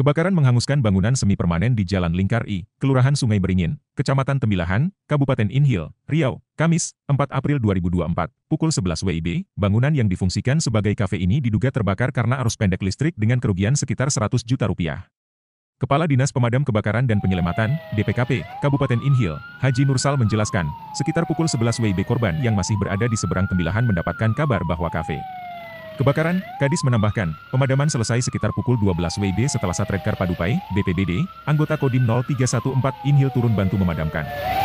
Kebakaran menghanguskan bangunan semi permanen di Jalan Lingkar I, Kelurahan Sungai Beringin, Kecamatan Tembilahan, Kabupaten Inhil, Riau, Kamis, 4 April 2024, pukul 11 WIB. Bangunan yang difungsikan sebagai kafe ini diduga terbakar karena arus pendek listrik dengan kerugian sekitar 100 juta rupiah. Kepala Dinas Pemadam Kebakaran dan Penyelamatan, DPKP, Kabupaten Inhil, Haji Nursal menjelaskan, sekitar pukul 11 WIB korban yang masih berada di seberang tembilahan mendapatkan kabar bahwa kafe Kebakaran, Kadis menambahkan, pemadaman selesai sekitar pukul 12 WIB setelah Satredkar Padupai, BPBD, anggota Kodim 0314 Inhil turun bantu memadamkan.